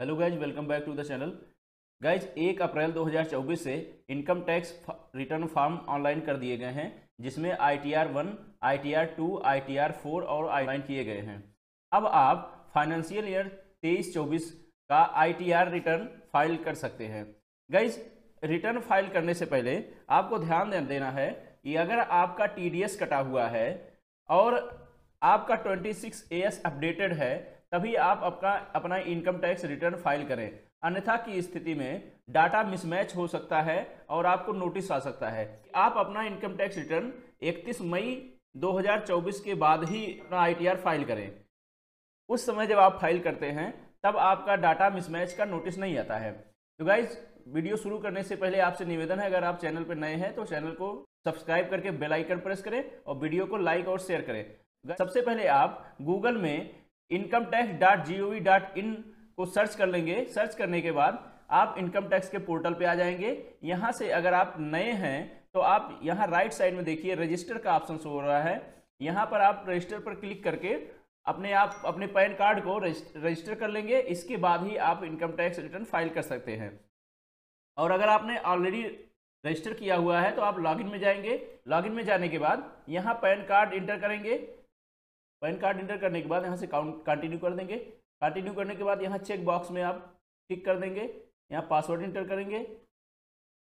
hello guys welcome back to the channel guys एक April 2024 से income tax return form online कर दिए गए हैं जिसमें I T R one I T R two I T R four और online किए गए हैं अब आप फाइनेंशियल ईयर तेईस चौबीस का I T R return file कर सकते हैं गाइज रिटर्न फाइल करने से पहले आपको ध्यान देना है कि अगर आपका टी डी एस कटा हुआ है और आपका ट्वेंटी सिक्स अपडेटेड है तभी आप अपना अपना इनकम टैक्स रिटर्न फाइल करें अन्यथा की स्थिति में डाटा मिसमैच हो सकता है और आपको नोटिस आ सकता है आप अपना इनकम टैक्स रिटर्न 31 मई 2024 के बाद ही अपना आई फाइल करें उस समय जब आप फाइल करते हैं तब आपका डाटा मिसमैच का नोटिस नहीं आता है तो गाइज वीडियो शुरू करने से पहले आपसे निवेदन है अगर आप चैनल पर नए हैं तो चैनल को सब्सक्राइब करके बेल आइकन प्रेस करें और वीडियो को लाइक और शेयर करें सबसे पहले आप गूगल में income tax dot G O V dot in को सर्च कर लेंगे सर्च करने के बाद आप इनकम टैक्स के पोर्टल पे आ जाएंगे यहाँ से अगर आप नए हैं तो आप यहाँ राइट साइड में देखिए रजिस्टर का ऑप्शन शो हो रहा है यहाँ पर आप रजिस्टर पर क्लिक करके अपने आप अपने पैन कार्ड को रजिस्टर कर लेंगे इसके बाद ही आप इनकम टैक्स रिटर्न फाइल कर सकते हैं और अगर आपने ऑलरेडी रजिस्टर किया हुआ है तो आप लॉगिन में जाएंगे लॉगिन में जाने के बाद यहाँ पैन कार्ड इंटर करेंगे पैन कार्ड इंटर करने के बाद यहाँ से कंटिन्यू कर देंगे कंटिन्यू करने के बाद यहाँ चेक बॉक्स में आप टिक कर देंगे यहाँ पासवर्ड इंटर करेंगे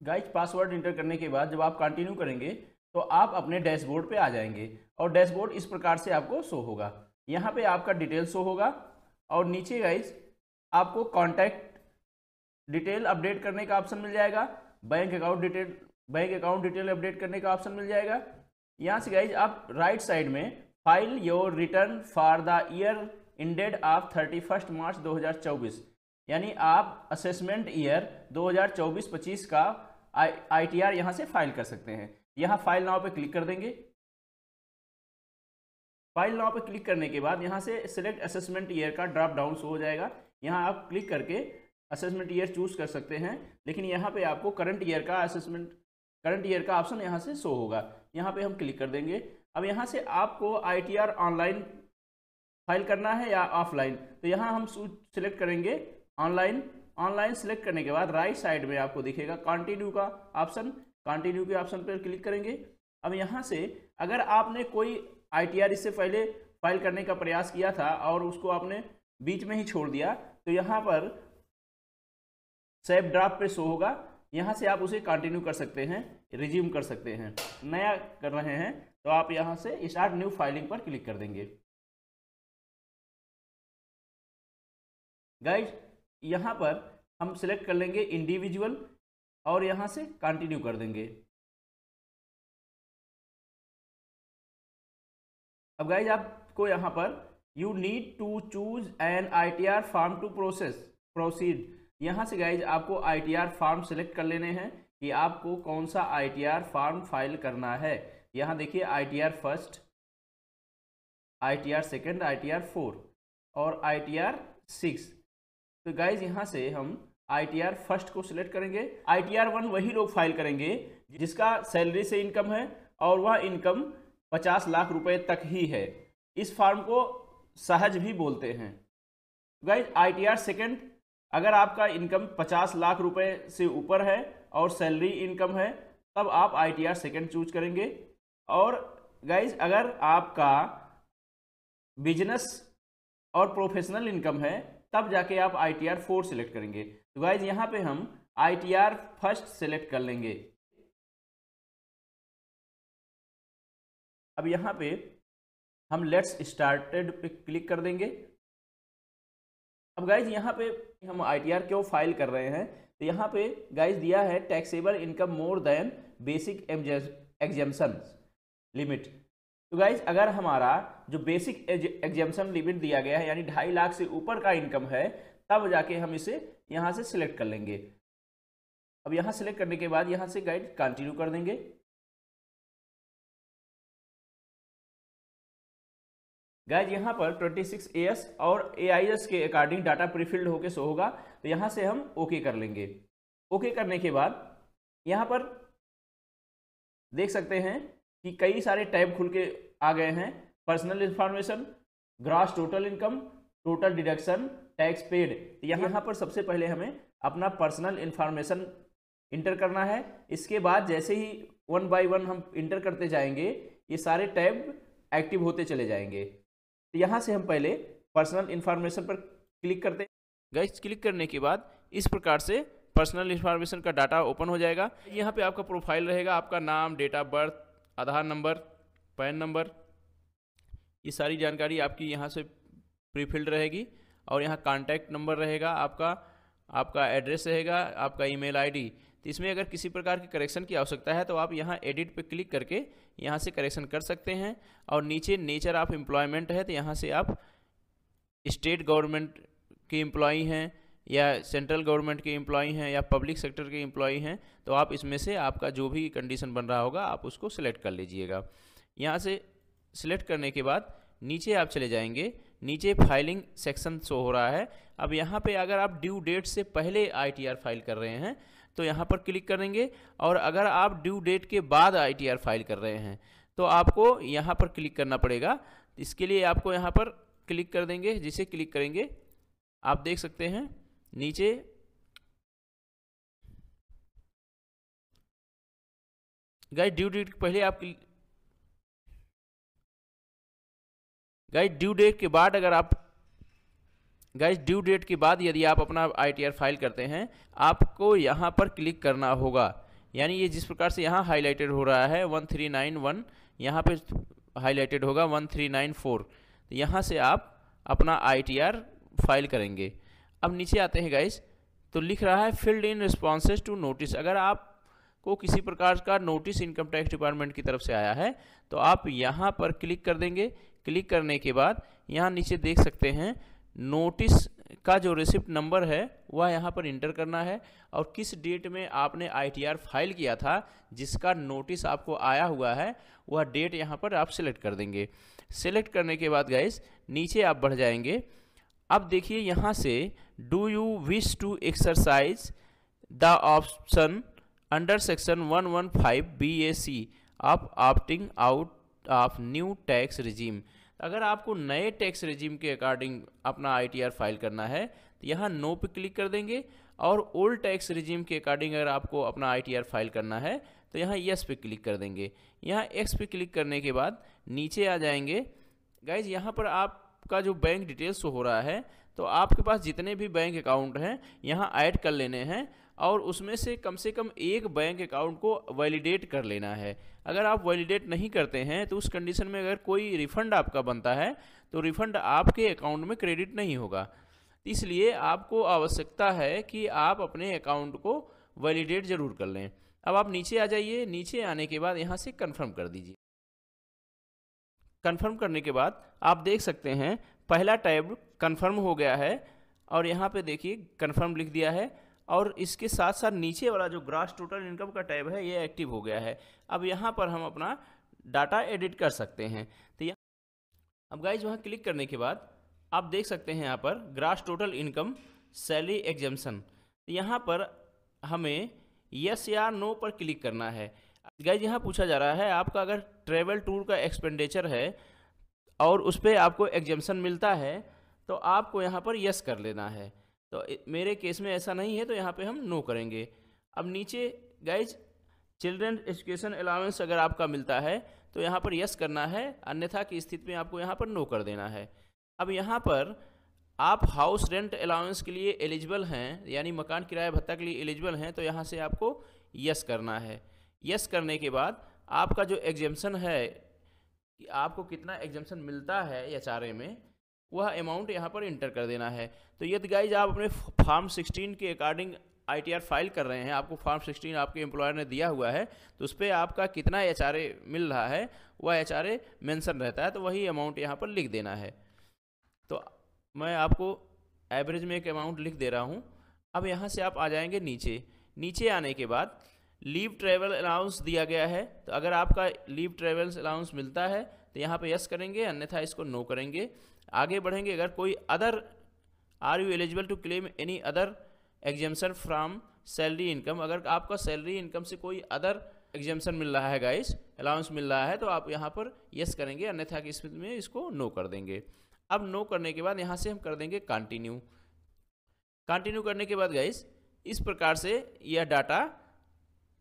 गाइज पासवर्ड इंटर करने के बाद जब आप कंटिन्यू करेंगे तो आप अपने डैशबोर्ड पे आ जाएंगे और डैशबोर्ड इस प्रकार से आपको शो होगा यहाँ पे आपका डिटेल शो होगा और नीचे गाइज आपको कॉन्टैक्ट डिटेल अपडेट करने का ऑप्शन मिल जाएगा bank account detail bank account detail update करने का ऑप्शन मिल जाएगा यहाँ से गाइज आप राइट साइड में file your return for the year ended of thirty first March 2024 यानी आप असेसमेंट ईयर 2024-25 का आई आईटीआर यहां से फाइल कर सकते हैं यहां फाइल नाव पे क्लिक कर देंगे फाइल नाव पे क्लिक करने के बाद यहां से सिलेक्ट असेसमेंट ईयर का ड्रॉप डाउन हो जाएगा यहां आप क्लिक करके असेसमेंट ईयर चूज कर सकते हैं लेकिन यहाँ पे आपको करंट ईयर का असेसमेंट करंट ईयर का ऑप्शन यहाँ से शो होगा यहाँ पे हम क्लिक कर देंगे अब यहाँ से आपको आई ऑनलाइन फाइल करना है या ऑफलाइन तो यहाँ हम सिलेक्ट करेंगे ऑनलाइन ऑनलाइन सिलेक्ट करने के बाद राइट साइड में आपको दिखेगा कंटिन्यू का ऑप्शन कंटिन्यू के ऑप्शन पर क्लिक करेंगे अब यहाँ से अगर आपने कोई आई इससे पहले फाइल करने का प्रयास किया था और उसको आपने बीच में ही छोड़ दिया तो यहाँ पर सेफ ड्राफ्ट पे शो होगा यहाँ से आप उसे कंटिन्यू कर सकते हैं रिज्यूम कर सकते हैं नया कर रहे हैं तो आप यहां से स्टार्ट न्यू फाइलिंग पर क्लिक कर देंगे गाइज यहां पर हम सिलेक्ट कर लेंगे इंडिविजुअल और यहां से कंटिन्यू कर देंगे अब गाइज आपको यहां पर you need to choose an I T R form to process proceed यहां से गाइज आपको I T R form select कर लेने हैं कि आपको कौन सा आईटीआर फॉर्म फाइल करना है यहाँ देखिए ITR first ITR second ITR four और आईटीआर सिक्स तो गाइज यहाँ से हम आईटीआर फर्स्ट को सिलेक्ट करेंगे आईटीआर वन वही लोग फाइल करेंगे जिसका सैलरी से इनकम है और वह इनकम पचास लाख रुपए तक ही है इस फार्म को सहज भी बोलते हैं guys I T R second अगर आपका इनकम 50 लाख रुपए से ऊपर है और सैलरी इनकम है तब आप I T R second choose करेंगे और गाइज अगर आपका बिजनेस और प्रोफेशनल इनकम है तब जाके आप I T R four select करेंगे तो गाइज यहाँ पे हम I T R first select कर लेंगे अब यहाँ पे हम लेट्स स्टार्टेड पे क्लिक कर देंगे अब गाइज यहाँ पे हम आर क्यों फाइल कर रहे हैं तो यहाँ पे गाइस दिया है taxable income more than basic exemption limit तो गाइज अगर हमारा जो बेसिक एग्जाम्सन लिमिट दिया गया है यानी ढाई लाख से ऊपर का इनकम है तब जाके हम इसे यहाँ से सिलेक्ट कर लेंगे अब यहाँ सेलेक्ट करने के बाद यहाँ से गाइड कंटिन्यू कर देंगे गैज यहाँ पर 26 एस और एस के अकॉर्डिंग डाटा प्रीफिल्ड होके सो होगा तो यहाँ से हम ओके कर लेंगे ओके करने के बाद यहाँ पर देख सकते हैं कि कई सारे टैब खुल के आ गए हैं personal information gross total income total deduction tax paid तो यहाँ पर सबसे पहले हमें अपना पर्सनल इन्फॉर्मेशन इंटर करना है इसके बाद जैसे ही वन बाई वन हम इंटर करते जाएंगे ये सारे टैब एक्टिव होते चले जाएंगे तो यहाँ से हम पहले पर्सनल इन्फॉर्मेशन पर क्लिक करते हैं गैस क्लिक करने के बाद इस प्रकार से पर्सनल इन्फॉर्मेशन का डाटा ओपन हो जाएगा यहाँ पे आपका प्रोफाइल रहेगा आपका नाम date of birth Aadhaar number PAN number ये सारी जानकारी आपकी यहाँ से प्रीफिल्ड रहेगी और यहाँ कॉन्टैक्ट नंबर रहेगा आपका आपका एड्रेस रहेगा आपका ईमेल आईडी तो इसमें अगर किसी प्रकार के करेक्शन की आवश्यकता है तो आप यहाँ एडिट पर क्लिक करके यहाँ से करेक्शन कर सकते हैं और नीचे नेचर ऑफ एम्प्लॉयमेंट है तो यहाँ से आप स्टेट गवर्नमेंट के एम्प्लॉई हैं या सेंट्रल गवर्नमेंट के एम्प्लॉई हैं या पब्लिक सेक्टर के एम्प्लॉई हैं तो आप इसमें से आपका जो भी कंडीशन बन रहा होगा आप उसको सिलेक्ट कर लीजिएगा यहाँ से सिलेक्ट करने के बाद नीचे आप चले जाएंगे नीचे फाइलिंग सेक्शन शो हो रहा है अब यहाँ पे अगर आप ड्यू डेट से पहले आईटीआर फाइल कर रहे हैं तो यहाँ पर क्लिक करेंगे और अगर आप ड्यू डेट के बाद आई फाइल कर रहे हैं तो आपको यहाँ पर क्लिक करना पड़ेगा इसके लिए आपको यहाँ पर क्लिक कर देंगे जिसे क्लिक करेंगे आप देख सकते हैं नीचे गाइड ड्यू डेट पहले आप गाइड ड्यू डेट के बाद अगर आप गाइज ड्यू डेट के बाद यदि आप अपना आई फाइल करते हैं आपको यहाँ पर क्लिक करना होगा यानी ये जिस प्रकार से यहाँ हाईलाइटेड हो रहा है वन थ्री नाइन वन यहाँ पर हाईलाइटेड होगा वन थ्री नाइन फोर तो यहाँ से आप अपना आई फाइल करेंगे अब नीचे आते हैं गाइज तो लिख रहा है field in responses to notice अगर आप को किसी प्रकार का नोटिस इनकम टैक्स डिपार्टमेंट की तरफ से आया है तो आप यहाँ पर क्लिक कर देंगे क्लिक करने के बाद यहाँ नीचे देख सकते हैं नोटिस का जो रिसिप्ट नंबर है वह यहाँ पर इंटर करना है और किस डेट में आपने आईटीआर फाइल किया था जिसका नोटिस आपको आया हुआ है वह डेट यहाँ पर आप सेलेक्ट कर देंगे सिलेक्ट करने के बाद गाइस नीचे आप बढ़ जाएंगे अब देखिए यहाँ से do you wish to exercise the option under section 115 C of opting out of new tax regime अगर आपको नए टैक्स रेजिम के अकॉर्डिंग अपना आई फाइल करना है तो यहाँ नो पे क्लिक कर देंगे और ओल्ड टैक्स रिजीम के अकॉर्डिंग अगर आपको अपना आई फाइल करना है तो यहाँ यस पे क्लिक कर देंगे यहाँ एक्स पे क्लिक करने के बाद नीचे आ जाएंगे गाइज यहाँ पर आपका जो बैंक डिटेल्स हो रहा है तो आपके पास जितने भी बैंक अकाउंट हैं यहाँ ऐड कर लेने हैं और उसमें से कम से कम एक बैंक अकाउंट को वैलिडेट कर लेना है अगर आप वैलिडेट नहीं करते हैं तो उस कंडीशन में अगर कोई रिफ़ंड आपका बनता है तो रिफ़ंड आपके अकाउंट में क्रेडिट नहीं होगा इसलिए आपको आवश्यकता है कि आप अपने अकाउंट को वैलिडेट ज़रूर कर लें अब आप नीचे आ जाइए नीचे आने के बाद यहाँ से कन्फर्म कर दीजिए कन्फर्म करने के बाद आप देख सकते हैं पहला टैब कन्फर्म हो गया है और यहाँ पे देखिए कन्फर्म लिख दिया है और इसके साथ साथ नीचे वाला जो ग्रास टोटल इनकम का टैब है ये एक्टिव हो गया है अब यहाँ पर हम अपना डाटा एडिट कर सकते हैं तो यहाँ अब गाइज वहाँ क्लिक करने के बाद आप देख सकते हैं यहाँ पर gross total income salary exemption तो यहाँ पर हमें यस या नो पर क्लिक करना है गाइज यहाँ पूछा जा रहा है आपका अगर ट्रेवल टूर का एक्सपेंडिचर है और उस पर आपको एग्जम्सन मिलता है तो आपको यहाँ पर यस कर लेना है तो मेरे केस में ऐसा नहीं है तो यहाँ पे हम नो करेंगे अब नीचे गाइज चिल्ड्रन एजुकेशन अलाउंस अगर आपका मिलता है तो यहाँ पर यस करना है अन्यथा की स्थिति में आपको यहाँ पर नो कर देना है अब यहाँ पर आप हाउस रेंट अलाउंस के लिए एलिजिबल हैं यानी मकान किराया भत्ता के लिए एलिजिबल हैं तो यहाँ से आपको यस करना है यस करने के बाद आपका जो एग्जेम्सन है कि आपको कितना एग्जेम्सन मिलता है एच में वह अमाउंट यहाँ पर इंटर कर देना है तो यदि गाइज आप अपने फार्म सिक्सटीन के अकॉर्डिंग आईटीआर फाइल कर रहे हैं आपको फॉर्म सिक्सटीन आपके एम्प्लॉयर ने दिया हुआ है तो उस पर आपका कितना एच मिल रहा है वह एच आर रहता है तो वही अमाउंट यहाँ पर लिख देना है तो मैं आपको एवरेज में एक अमाउंट लिख दे रहा हूँ अब यहाँ से आप आ जाएंगे नीचे नीचे आने के बाद लीव ट्रेवल अलाउंस दिया गया है तो अगर आपका लीव ट्रेवल्स अलाउंस मिलता है तो यहाँ पे यस करेंगे अन्यथा इसको नो करेंगे आगे बढ़ेंगे अगर कोई other are you eligible to claim any other exemption from salary income अगर आपका सैलरी इनकम से कोई अदर एग्जेंशन मिल रहा है गाइस अलाउंस मिल रहा है तो आप यहाँ पर यस करेंगे अन्यथा की स्थिति में इसको नो कर देंगे अब नो करने के बाद यहाँ से हम कर देंगे कंटिन्यू कंटिन्यू करने के बाद गाइस इस प्रकार से यह डाटा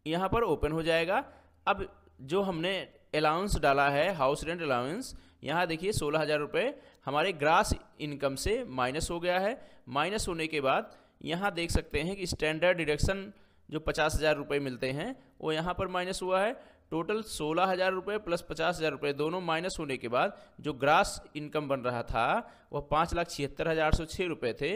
यहाँ पर ओपन हो जाएगा अब जो हमने अलाउंस डाला है हाउस रेंट अलाउंस यहाँ देखिए सोलह हज़ार रुपये हमारे ग्रास इनकम से माइनस हो गया है माइनस होने के बाद यहाँ देख सकते हैं कि स्टैंडर्ड डिडक्शन जो पचास हज़ार रुपये मिलते हैं वो यहाँ पर माइनस हुआ है टोटल सोलह हज़ार रुपये प्लस पचास हज़ार रुपये दोनों माइनस होने के बाद जो ग्रास इनकम बन रहा था वह पाँच लाख छिहत्तर हज़ार आठ सौ छः रुपये थे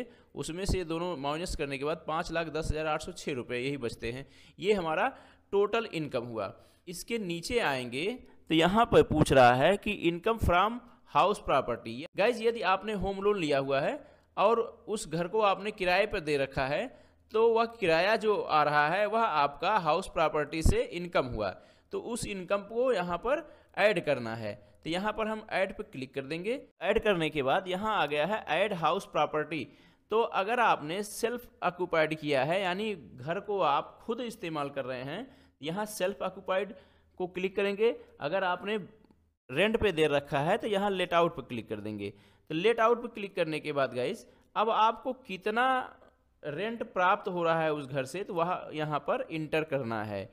उसमें से दोनों माइनस करने के बाद पाँच लाख दस हज़ार आठ सौ छः रुपये यही बचते हैं ये हमारा टोटल इनकम हुआ इसके नीचे आएंगे तो यहाँ पर पूछ रहा है कि income from house property guys यदि आपने होम लोन लिया हुआ है और उस घर को आपने किराए पर दे रखा है तो वह किराया जो आ रहा है वह आपका हाउस प्रॉपर्टी से इनकम हुआ तो उस इनकम को यहाँ पर ऐड करना है तो यहाँ पर हम ऐड पर क्लिक कर देंगे ऐड करने के बाद यहाँ आ गया है ऐड हाउस प्रॉपर्टी तो अगर आपने सेल्फ ऑक्यूपाइड किया है यानी घर को आप खुद इस्तेमाल कर रहे हैं यहाँ सेल्फ ऑक्यूपाइड को क्लिक करेंगे अगर आपने रेंट पे दे रखा है तो यहाँ लेट आउट पर क्लिक कर देंगे तो लेट आउट पर क्लिक करने के बाद गाइस अब आपको कितना रेंट प्राप्त हो रहा है उस घर से तो वह यहाँ पर इंटर करना है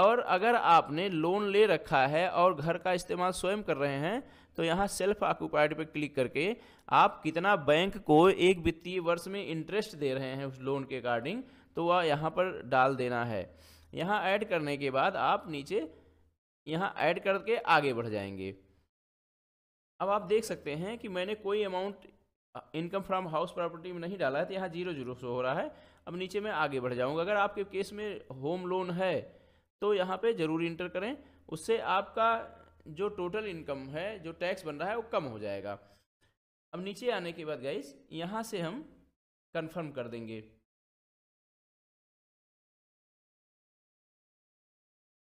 और अगर आपने लोन ले रखा है और घर का इस्तेमाल स्वयं कर रहे हैं तो यहाँ सेल्फ ऑक्यूपाइड पर क्लिक करके आप कितना बैंक को एक वित्तीय वर्ष में इंटरेस्ट दे रहे हैं उस लोन के अकॉर्डिंग तो वह यहाँ पर डाल देना है यहाँ ऐड करने के बाद आप नीचे यहाँ ऐड करके आगे बढ़ जाएंगे अब आप देख सकते हैं कि मैंने कोई amount income from house property में नहीं डाला है तो यहाँ जीरो जीरो से हो रहा है अब नीचे मैं आगे बढ़ जाऊँगा अगर आपके केस में होम लोन है तो यहाँ पे ज़रूर इंटर करें उससे आपका जो टोटल इनकम है जो टैक्स बन रहा है वो कम हो जाएगा अब नीचे आने के बाद गाइस यहाँ से हम कंफर्म कर देंगे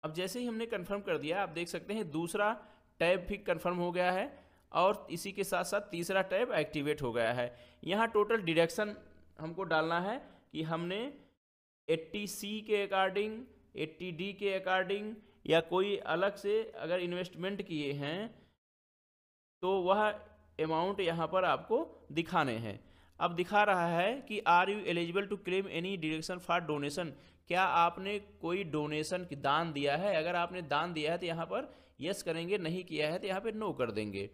अब जैसे ही हमने कन्फर्म कर दिया आप देख सकते हैं दूसरा टैब भी कन्फर्म हो गया है और इसी के साथ साथ तीसरा टैब एक्टिवेट हो गया है यहाँ टोटल डिडक्शन हमको डालना है कि हमने सी के अकॉर्डिंग डी के अकॉर्डिंग या कोई अलग से अगर इन्वेस्टमेंट किए हैं तो वह अमाउंट यहाँ पर आपको दिखाने हैं अब दिखा रहा है कि are you eligible to claim any direction for donation क्या आपने कोई डोनेशन की दान दिया है अगर आपने दान दिया है तो यहाँ पर यस करेंगे नहीं किया है तो यहाँ पर नो कर देंगे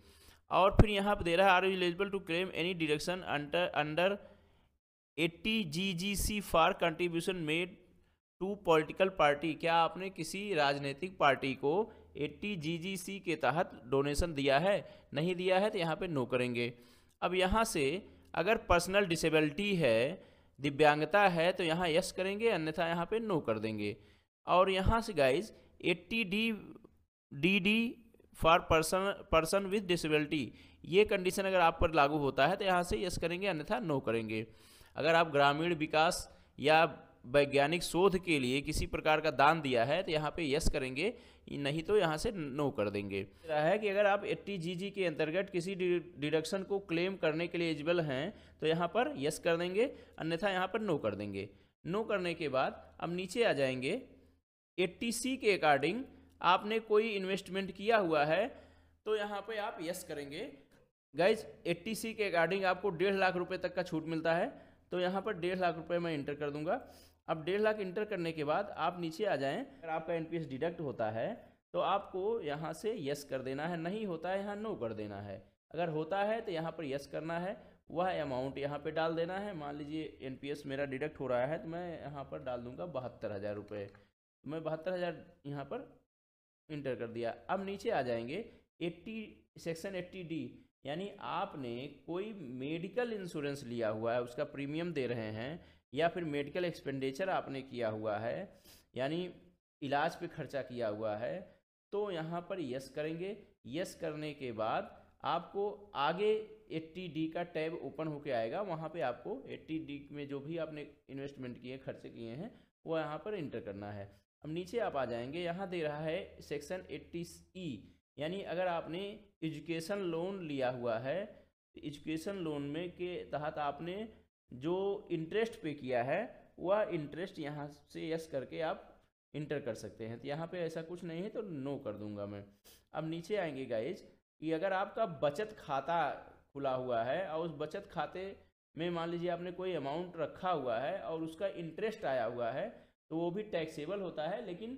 और फिर यहाँ पर दे रहा है are you eligible to claim any deduction under under eighty G G C for contribution made to political party क्या आपने किसी राजनीतिक पार्टी को एट्टी जी जी सी के तहत डोनेशन दिया है नहीं दिया है तो यहाँ पे नो करेंगे अब यहाँ से अगर पर्सनल डिसेबिलिटी है दिव्यांगता है तो यहाँ यस करेंगे अन्यथा यहाँ पे नो कर देंगे और यहाँ से guys eighty D D D for person person with disability ये कंडीशन अगर आप पर लागू होता है तो यहाँ से यस करेंगे अन्यथा नो करेंगे अगर आप ग्रामीण विकास या वैज्ञानिक शोध के लिए किसी प्रकार का दान दिया है तो यहाँ पे यस करेंगे नहीं तो यहाँ से नो कर देंगे रहा है कि अगर आप एट्टी जी जी के अंतर्गत किसी डिडक्शन को क्लेम करने के लिए एलिजिबल हैं तो यहाँ पर यस कर देंगे अन्यथा यहाँ पर नो कर देंगे नो करने के बाद अब नीचे आ जाएंगे एट्टी सी के अकॉर्डिंग आपने कोई इन्वेस्टमेंट किया हुआ है तो यहाँ पर आप यस करेंगे गाइज एट्टी सी के अकॉर्डिंग आपको डेढ़ लाख रुपये तक का छूट मिलता है तो यहाँ पर डेढ़ लाख रुपए मैं इंटर कर दूंगा अब डेढ़ लाख इंटर करने के बाद आप नीचे आ जाएं अगर आपका एन डिडक्ट होता है तो आपको यहाँ से यस कर देना है नहीं होता है यहाँ नो कर देना है अगर होता है तो यहाँ पर यस करना है वह अमाउंट यहाँ पे डाल देना है मान लीजिए एन मेरा डिडक्ट हो रहा है तो मैं यहाँ पर डाल दूँगा बहत्तर हज़ार रुपये तो मैं बहत्तर हज़ार यहाँ पर इंटर कर दिया अब नीचे आ जाएंगे एट्टी सेक्शन एट्टी डी यानी आपने कोई मेडिकल इंश्योरेंस लिया हुआ है उसका प्रीमियम दे रहे हैं या फिर मेडिकल एक्सपेंडिचर आपने किया हुआ है यानी इलाज पे खर्चा किया हुआ है तो यहाँ पर यस करेंगे यस करने के बाद आपको आगे 80D का टैब ओपन होके आएगा वहाँ पे आपको 80D में जो भी आपने इन्वेस्टमेंट किए खर्चे किए हैं वो यहाँ पर इंटर करना है अब नीचे आप आ जाएंगे यहाँ दे रहा है सेक्शन 80E यानी अगर आपने एजुकेशन लोन लिया हुआ है एजुकेशन तो लोन में के तहत आपने जो इंटरेस्ट पे किया है वह इंटरेस्ट यहाँ से यस करके आप इंटर कर सकते हैं तो यहाँ पे ऐसा कुछ नहीं है तो नो कर दूंगा मैं अब नीचे आएंगे गाइज कि अगर आपका बचत खाता खुला हुआ है और उस बचत खाते में मान लीजिए आपने कोई अमाउंट रखा हुआ है और उसका इंटरेस्ट आया हुआ है तो वो भी टैक्सेबल होता है लेकिन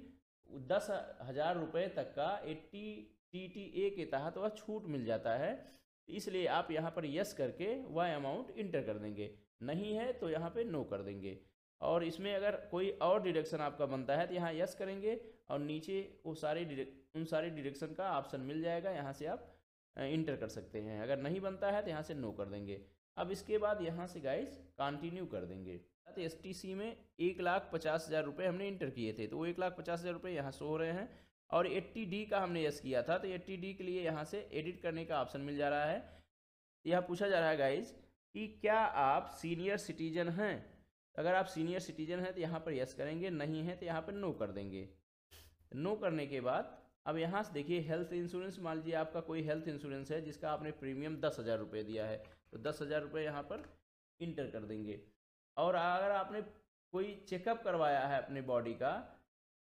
दस हज़ार रुपये तक का एट्टी टी टी ए के तहत वह छूट मिल जाता है इसलिए आप यहाँ पर यस करके वह अमाउंट इंटर कर देंगे नहीं है तो यहाँ पे नो कर देंगे और इसमें अगर कोई और डिरेक्शन आपका बनता है तो यहाँ यस करेंगे और नीचे वो सारे उन सारे डिरेक्शन का ऑप्शन मिल जाएगा यहाँ से आप इंटर कर सकते हैं अगर नहीं बनता है तो यहाँ से नो कर देंगे अब इसके बाद यहाँ से गाइज कंटिन्यू कर देंगे तो एस में एक लाख पचास हज़ार रुपये हमने इंटर किए थे तो वो एक लाख पचास हज़ार रुपये यहाँ सो हो रहे हैं और एट्टी डी का हमने यस किया था तो एट्टी डी के लिए यहाँ से एडिट करने का ऑप्शन मिल जा रहा है यहाँ पूछा जा रहा है गाइज़ कि क्या आप सीनियर सिटीजन हैं अगर आप सीनियर सिटीजन हैं तो यहाँ पर यस करेंगे नहीं है तो यहाँ पर नो कर देंगे नो करने के बाद अब यहाँ से देखिए हेल्थ इंश्योरेंस मान लीजिए आपका कोई हेल्थ इंश्योरेंस है जिसका आपने प्रीमियम दस हज़ार रुपये दिया है तो दस हज़ार रुपये यहाँ पर इंटर कर देंगे और अगर आपने कोई चेकअप करवाया है अपने बॉडी का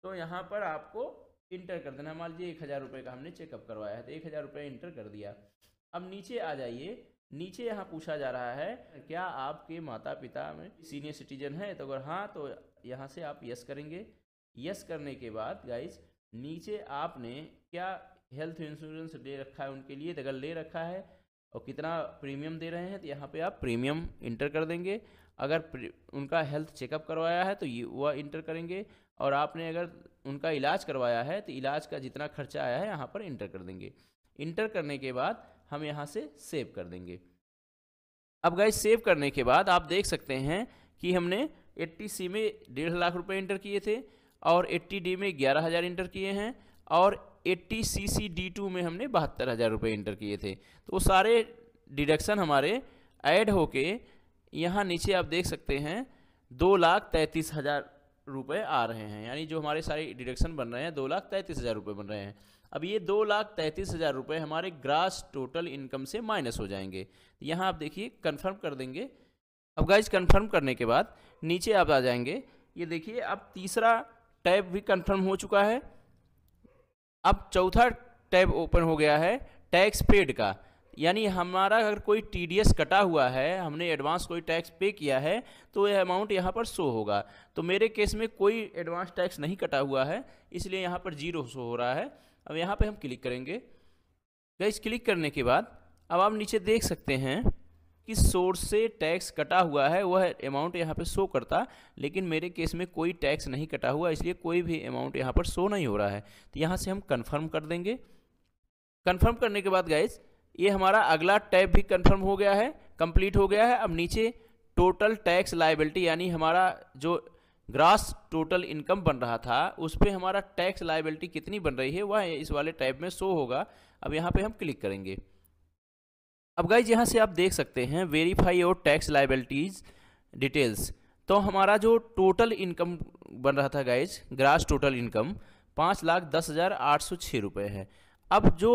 तो यहाँ पर आपको इंटर कर देना मान लीजिए एक हज़ार रुपये का हमने चेकअप करवाया है तो एक हज़ार रुपये इंटर कर दिया अब नीचे आ जाइए नीचे यहाँ पूछा जा रहा है क्या आपके माता पिता में सीनियर सिटीजन है तो अगर हाँ तो यहाँ से आप यस करेंगे यस करने के बाद गाइज नीचे आपने क्या हेल्थ इंश्योरेंस ले रखा है उनके लिए तो अगर ले रखा है और कितना प्रीमियम दे रहे हैं तो यहाँ पे आप प्रीमियम इंटर कर देंगे अगर उनका हेल्थ चेकअप करवाया है तो ये वह इंटर करेंगे और आपने अगर उनका इलाज करवाया है तो इलाज का जितना खर्चा आया है यहाँ पर इंटर कर देंगे इंटर करने के बाद हम यहाँ से सेव कर देंगे अब गाइज सेव करने के बाद आप देख सकते हैं कि हमने सी में डेढ़ लाख रुपए इंटर किए थे और डी में ग्यारह हज़ार इंटर किए हैं और सी सी डी टू में हमने बहत्तर हज़ार रुपये इंटर किए थे तो वो सारे डिडक्शन हमारे ऐड होके यहाँ नीचे आप देख सकते हैं दो लाख तैंतीस हज़ार रुपये आ रहे हैं यानी जो हमारे सारे डिडक्शन बन रहे हैं दो लाख तैंतीस हज़ार रुपये बन रहे हैं अब ये दो लाख तैंतीस हज़ार रुपये हमारे ग्रास टोटल इनकम से माइनस हो जाएंगे तो यहाँ आप देखिए कन्फर्म कर देंगे अब गाइज कन्फर्म करने के बाद नीचे आप आ जाएंगे ये देखिए अब तीसरा टैब भी कन्फर्म हो चुका है अब चौथा टैब ओपन हो गया है टैक्स पेड का यानी हमारा अगर कोई टी कटा हुआ है हमने एडवांस कोई टैक्स पे किया है तो यह अमाउंट यहाँ पर शो होगा तो मेरे केस में कोई एडवांस टैक्स नहीं कटा हुआ है इसलिए यहाँ पर जीरो शो हो रहा है अब यहाँ पे हम क्लिक करेंगे गैस क्लिक करने के बाद अब आप नीचे देख सकते हैं कि सोर्स से टैक्स कटा हुआ है वह अमाउंट यहाँ पे शो करता लेकिन मेरे केस में कोई टैक्स नहीं कटा हुआ इसलिए कोई भी अमाउंट यहाँ पर शो नहीं हो रहा है तो यहाँ से हम कन्फर्म कर देंगे कन्फर्म करने के बाद गैस ये हमारा अगला टैप भी कन्फर्म हो गया है कम्प्लीट हो गया है अब नीचे टोटल टैक्स लाइबिलिटी यानी हमारा जो ग्रास टोटल इनकम बन रहा था उस पर हमारा टैक्स लाइबिलिटी कितनी बन रही है वह इस वाले टाइप में शो होगा अब यहाँ पे हम क्लिक करेंगे अब गाइज यहाँ से आप देख सकते हैं वेरीफाई और टैक्स लाइबिलिटीज़ डिटेल्स तो हमारा जो टोटल इनकम बन रहा था गाइज ग्रास टोटल इनकम पाँच लाख दस हज़ार आठ सौ छः रुपये है अब जो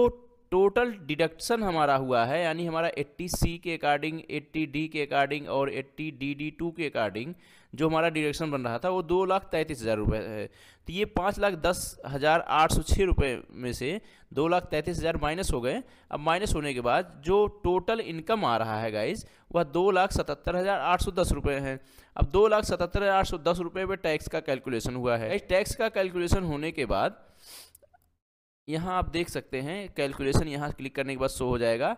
टोटल डिडक्शन हमारा हुआ है यानी हमारा 80 सी के अकॉर्डिंग 80 डी के अकॉर्डिंग और 80 डी डी टू के अकॉर्डिंग जो हमारा डिडक्शन बन रहा था वो दो लाख तैंतीस हज़ार रुपये है तो ये पाँच लाख दस हज़ार आठ सौ छः रुपये में से दो लाख तैंतीस हज़ार माइनस हो गए अब माइनस होने के बाद जो टोटल इनकम आ रहा है गाइज वह दो लाख सतहत्तर हज़ार आठ सौ दस रुपये हैं अब दो लाख सतहत्तर हज़ार आठ सौ दस रुपये पर टैक्स का कैलकुलेशन हुआ है टैक्स का कैलकुलेशन होने के बाद यहाँ आप देख सकते हैं कैलकुलेशन यहाँ क्लिक करने के बाद शो हो जाएगा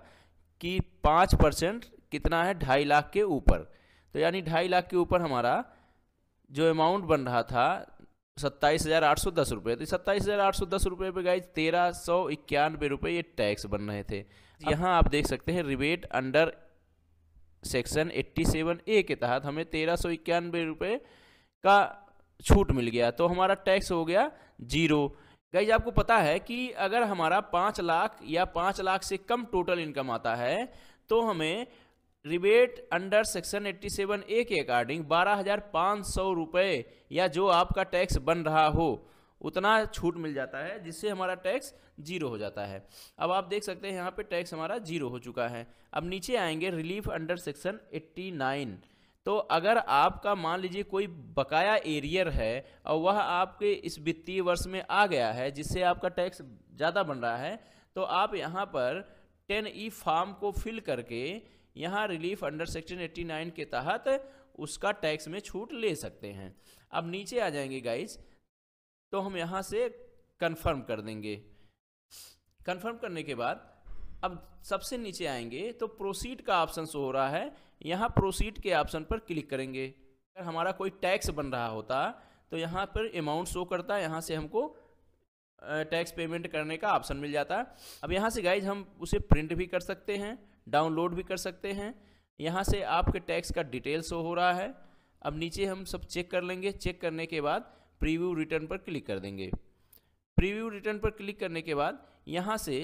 कि पाँच परसेंट कितना है ढाई लाख के ऊपर तो यानी ढाई लाख के ऊपर हमारा जो अमाउंट बन रहा था सत्ताईस हज़ार आठ सौ दस रुपये तो सत्ताईस हज़ार आठ सौ दस रुपये पर गाइज तेरह सौ इक्यानवे रुपये ये टैक्स बन रहे थे यहाँ आप देख सकते हैं rebate under section eighty seven A के तहत हमें तेरह सौ इक्यानवे रुपये का छूट मिल गया तो हमारा टैक्स हो गया जीरो गाइज आपको पता है कि अगर हमारा पाँच लाख या पाँच लाख से कम टोटल इनकम आता है तो हमें रिबेट अंडर सेक्शन 87 ए के अकॉर्डिंग बारह हज़ार पाँच सौ रुपये या जो आपका टैक्स बन रहा हो उतना छूट मिल जाता है जिससे हमारा टैक्स जीरो हो जाता है अब आप देख सकते हैं यहाँ पे टैक्स हमारा जीरो हो चुका है अब नीचे आएंगे रिलीफ अंडर सेक्शन 89 तो अगर आपका मान लीजिए कोई बकाया एरियर है और वह आपके इस वित्तीय वर्ष में आ गया है जिससे आपका टैक्स ज़्यादा बन रहा है तो आप यहाँ पर टेन ई फार्म को फिल करके यहाँ रिलीफ अंडर सेक्शन 89 के तहत उसका टैक्स में छूट ले सकते हैं अब नीचे आ जाएंगे गाइस तो हम यहाँ से कन्फर्म कर देंगे कन्फर्म करने के बाद अब सबसे नीचे आएंगे तो प्रोसीड का ऑप्शन शो हो रहा है यहाँ प्रोसीड के ऑप्शन पर क्लिक करेंगे अगर हमारा कोई टैक्स बन रहा होता तो यहाँ पर अमाउंट शो करता है यहाँ से हमको टैक्स पेमेंट करने का ऑप्शन मिल जाता अब यहाँ से गाइज हम उसे प्रिंट भी कर सकते हैं डाउनलोड भी कर सकते हैं यहाँ से आपके टैक्स का डिटेल शो हो रहा है अब नीचे हम सब चेक कर लेंगे चेक करने के बाद प्रीव्यू रिटर्न पर क्लिक कर देंगे प्रीव्यू रिटर्न पर क्लिक करने के बाद यहाँ से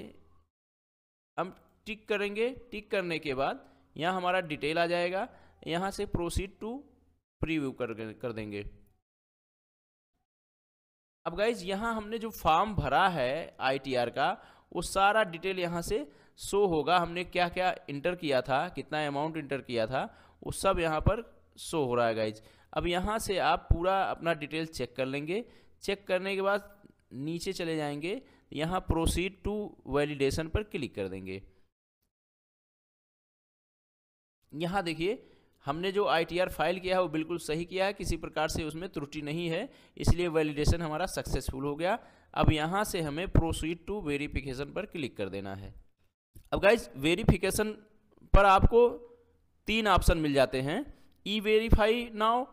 हम टिक करेंगे टिक करने के बाद यहाँ हमारा डिटेल आ जाएगा यहाँ से प्रोसीड टू प्रीव्यू कर कर देंगे अब गाइज यहाँ हमने जो फॉर्म भरा है आईटीआर का वो सारा डिटेल यहाँ से शो होगा हमने क्या क्या इंटर किया था कितना अमाउंट इंटर किया था वो सब यहाँ पर शो हो रहा है गाइज अब यहाँ से आप पूरा अपना डिटेल चेक कर लेंगे चेक करने के बाद नीचे चले जाएंगे यहाँ प्रोसीड टू वैलिडेशन पर क्लिक कर देंगे यहाँ देखिए हमने जो आईटीआर फाइल किया है वो बिल्कुल सही किया है किसी प्रकार से उसमें त्रुटि नहीं है इसलिए वैलिडेशन हमारा सक्सेसफुल हो गया अब यहाँ से हमें प्रोसीड टू वेरिफिकेशन पर क्लिक कर देना है अब गाइज वेरिफिकेशन पर आपको तीन ऑप्शन मिल जाते हैं e verify now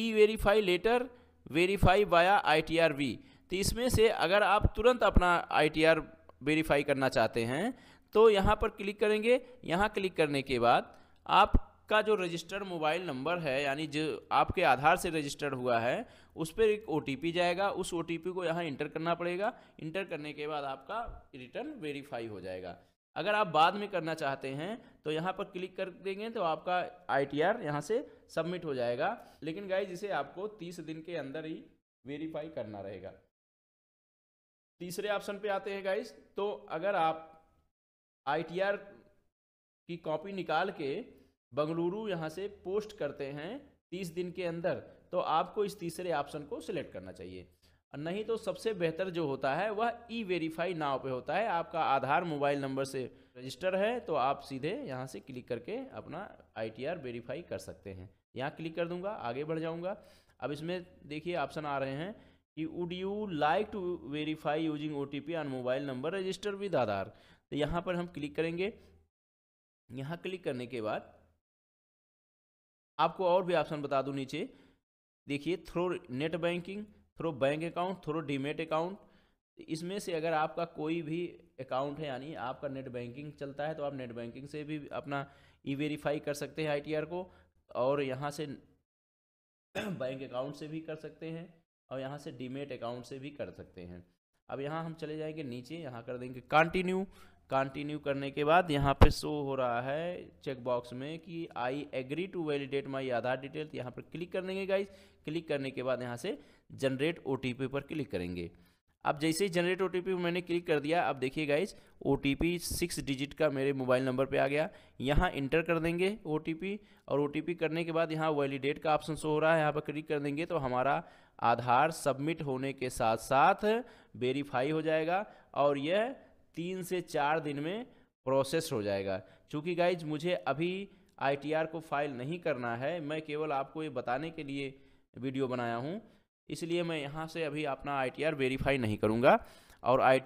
e verify later verify via I T are we तो इसमें से अगर आप तुरंत अपना आईटीआर वेरीफाई करना चाहते हैं तो यहाँ पर क्लिक करेंगे यहाँ क्लिक करने के बाद आपका जो रजिस्टर्ड मोबाइल नंबर है यानी जो आपके आधार से रजिस्टर्ड हुआ है उस पर एक ओ जाएगा उस ओ को यहाँ इंटर करना पड़ेगा इंटर करने के बाद आपका रिटर्न वेरीफाई हो जाएगा अगर आप बाद में करना चाहते हैं तो यहाँ पर क्लिक कर देंगे तो आपका आई टी यहाँ से सबमिट हो जाएगा लेकिन गाइज इसे आपको 30 दिन के अंदर ही वेरीफाई करना रहेगा तीसरे ऑप्शन पे आते हैं गाइस तो अगर आप आईटीआर की कॉपी निकाल के बंगलुरु यहाँ से पोस्ट करते हैं तीस दिन के अंदर तो आपको इस तीसरे ऑप्शन को सिलेक्ट करना चाहिए नहीं तो सबसे बेहतर जो होता है वह ई वेरीफाई नाव पे होता है आपका आधार मोबाइल नंबर से रजिस्टर है तो आप सीधे यहाँ से क्लिक करके अपना आईटीआर वेरीफाई कर सकते हैं यहाँ क्लिक कर दूंगा आगे बढ़ जाऊँगा अब इसमें देखिए ऑप्शन आ रहे हैं would you like to verify using OTP on mobile number register with Aadhaar तो यहाँ पर हम क्लिक करेंगे यहाँ क्लिक करने के बाद आपको और भी ऑप्शन बता दूँ नीचे देखिए through net banking through bank account through demat account इसमें से अगर आपका कोई भी अकाउंट है यानी आपका नेट बैंकिंग चलता है तो आप नेट बैंकिंग से भी अपना ई वेरीफाई कर सकते हैं आईटीआर को और यहाँ से बैंक अकाउंट से भी कर सकते हैं और यहाँ से डीमेट अकाउंट से भी कर सकते हैं अब यहाँ हम चले जाएंगे नीचे यहाँ कर देंगे कंटिन्यू कंटिन्यू करने के बाद यहाँ पे शो हो रहा है चेक बॉक्स में कि I agree to validate my Aadhaar detail यहाँ पर क्लिक कर देंगे गाइज क्लिक करने के बाद यहाँ से जनरेट ओ पर क्लिक करेंगे अब जैसे ही जनरेट ओ टी पी मैंने क्लिक कर दिया अब देखिए guys O T P six digit का मेरे मोबाइल नंबर पे आ गया यहाँ इंटर कर देंगे ओ टी पी और ओ टी पी करने के बाद यहाँ वैलिडेट का ऑप्शन शो हो रहा है यहाँ पर क्लिक कर देंगे तो हमारा आधार सबमिट होने के साथ साथ वेरीफाई हो जाएगा और यह तीन से चार दिन में प्रोसेस हो जाएगा चूँकि गाइज मुझे अभी आई को फाइल नहीं करना है मैं केवल आपको ये बताने के लिए वीडियो बनाया हूँ इसलिए मैं यहाँ से अभी अपना आई वेरीफाई नहीं करूँगा और आई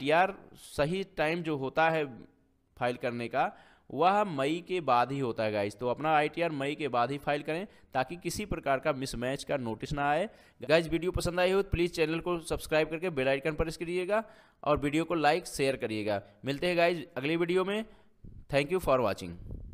सही टाइम जो होता है फाइल करने का वह मई के बाद ही होता है गाइज तो अपना आई मई के बाद ही फाइल करें ताकि किसी प्रकार का मिसमैच का नोटिस ना आए गाइज वीडियो पसंद आई हो तो प्लीज़ चैनल को सब्सक्राइब करके बेल आइकन प्रेस करिएगा और वीडियो को लाइक शेयर करिएगा मिलते हैं गाइज अगली वीडियो में थैंक यू फॉर वॉचिंग